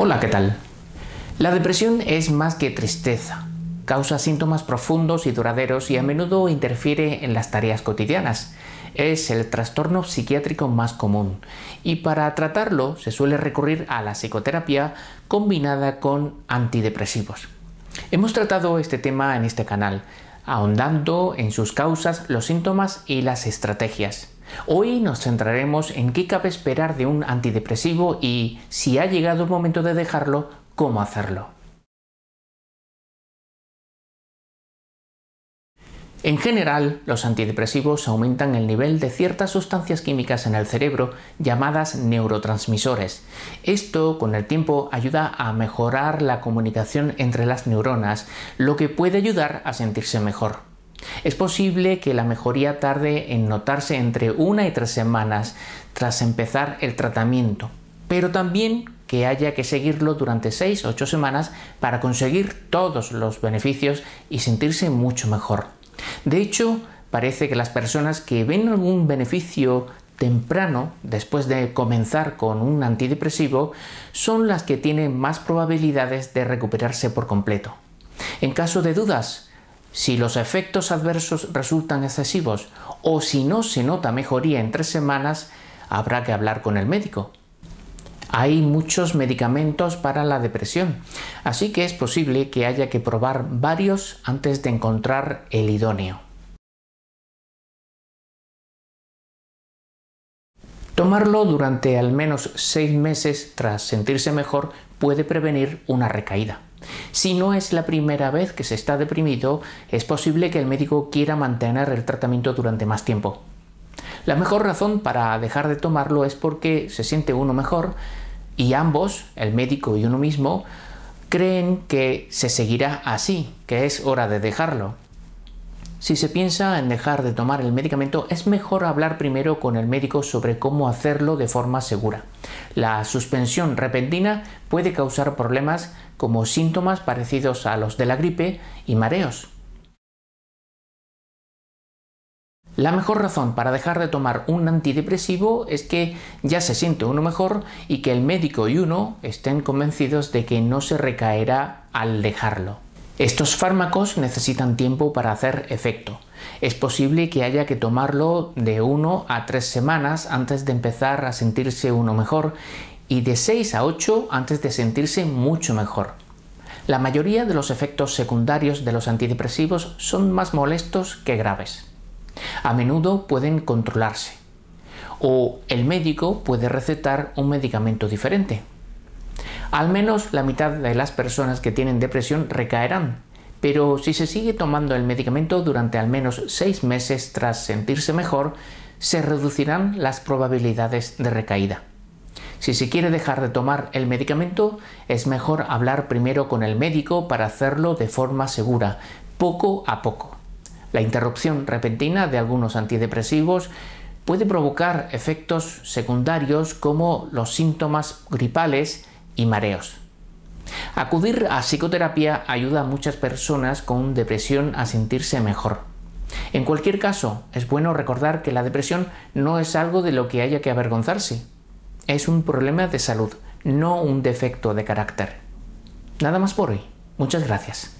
Hola, ¿qué tal? La depresión es más que tristeza. Causa síntomas profundos y duraderos y a menudo interfiere en las tareas cotidianas. Es el trastorno psiquiátrico más común y para tratarlo se suele recurrir a la psicoterapia combinada con antidepresivos. Hemos tratado este tema en este canal, ahondando en sus causas, los síntomas y las estrategias. Hoy nos centraremos en qué cabe esperar de un antidepresivo y, si ha llegado el momento de dejarlo, cómo hacerlo. En general, los antidepresivos aumentan el nivel de ciertas sustancias químicas en el cerebro llamadas neurotransmisores. Esto, con el tiempo, ayuda a mejorar la comunicación entre las neuronas, lo que puede ayudar a sentirse mejor. Es posible que la mejoría tarde en notarse entre una y tres semanas tras empezar el tratamiento, pero también que haya que seguirlo durante seis o ocho semanas para conseguir todos los beneficios y sentirse mucho mejor. De hecho, parece que las personas que ven algún beneficio temprano, después de comenzar con un antidepresivo, son las que tienen más probabilidades de recuperarse por completo. En caso de dudas, si los efectos adversos resultan excesivos o si no se nota mejoría en tres semanas, habrá que hablar con el médico. Hay muchos medicamentos para la depresión, así que es posible que haya que probar varios antes de encontrar el idóneo. Tomarlo durante al menos seis meses tras sentirse mejor puede prevenir una recaída. Si no es la primera vez que se está deprimido, es posible que el médico quiera mantener el tratamiento durante más tiempo. La mejor razón para dejar de tomarlo es porque se siente uno mejor y ambos, el médico y uno mismo, creen que se seguirá así, que es hora de dejarlo. Si se piensa en dejar de tomar el medicamento, es mejor hablar primero con el médico sobre cómo hacerlo de forma segura. La suspensión repentina puede causar problemas como síntomas parecidos a los de la gripe y mareos. La mejor razón para dejar de tomar un antidepresivo es que ya se siente uno mejor y que el médico y uno estén convencidos de que no se recaerá al dejarlo. Estos fármacos necesitan tiempo para hacer efecto. Es posible que haya que tomarlo de 1 a 3 semanas antes de empezar a sentirse uno mejor y de 6 a 8 antes de sentirse mucho mejor. La mayoría de los efectos secundarios de los antidepresivos son más molestos que graves. A menudo pueden controlarse. O el médico puede recetar un medicamento diferente. Al menos la mitad de las personas que tienen depresión recaerán, pero si se sigue tomando el medicamento durante al menos 6 meses tras sentirse mejor, se reducirán las probabilidades de recaída. Si se quiere dejar de tomar el medicamento, es mejor hablar primero con el médico para hacerlo de forma segura, poco a poco. La interrupción repentina de algunos antidepresivos puede provocar efectos secundarios como los síntomas gripales y mareos. Acudir a psicoterapia ayuda a muchas personas con depresión a sentirse mejor. En cualquier caso, es bueno recordar que la depresión no es algo de lo que haya que avergonzarse es un problema de salud, no un defecto de carácter. Nada más por hoy. Muchas gracias.